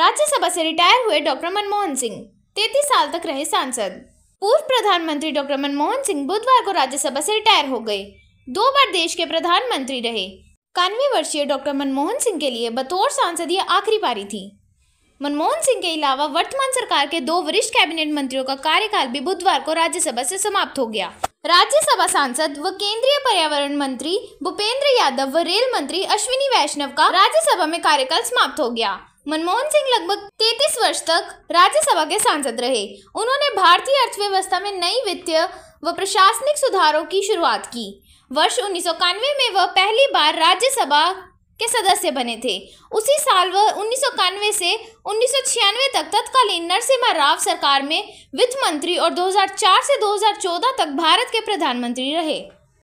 राज्यसभा से रिटायर हुए डॉक्टर मनमोहन सिंह तैतीस साल तक रहे सांसद पूर्व प्रधानमंत्री डॉक्टर मनमोहन सिंह बुधवार को राज्यसभा से रिटायर हो गए दो बार देश के प्रधानमंत्री रहे इक्यानवे वर्षीय डॉक्टर मनमोहन सिंह के लिए बतौर सांसद यह आखिरी पारी थी मनमोहन सिंह के अलावा वर्तमान सरकार के दो वरिष्ठ कैबिनेट मंत्रियों का कार्यकाल भी बुधवार को राज्यसभा से समाप्त हो गया राज्यसभा सांसद व केंद्रीय पर्यावरण मंत्री भूपेंद्र यादव व रेल मंत्री अश्विनी वैष्णव का राज्यसभा में कार्यकाल समाप्त हो गया मनमोहन सिंह लगभग 33 वर्ष तक राज्यसभा के सांसद रहे उन्होंने भारतीय अर्थव्यवस्था में नई वित्तीय व प्रशासनिक सुधारों की शुरुआत की वर्ष उन्नीस में वह पहली बार राज्यसभा के सदस्य बने थे उसी साल वह उन्नीस से उन्नीस तक तत्कालीन नरसिम्हा राव सरकार में वित्त मंत्री और 2004 से 2014 तक भारत के प्रधानमंत्री रहे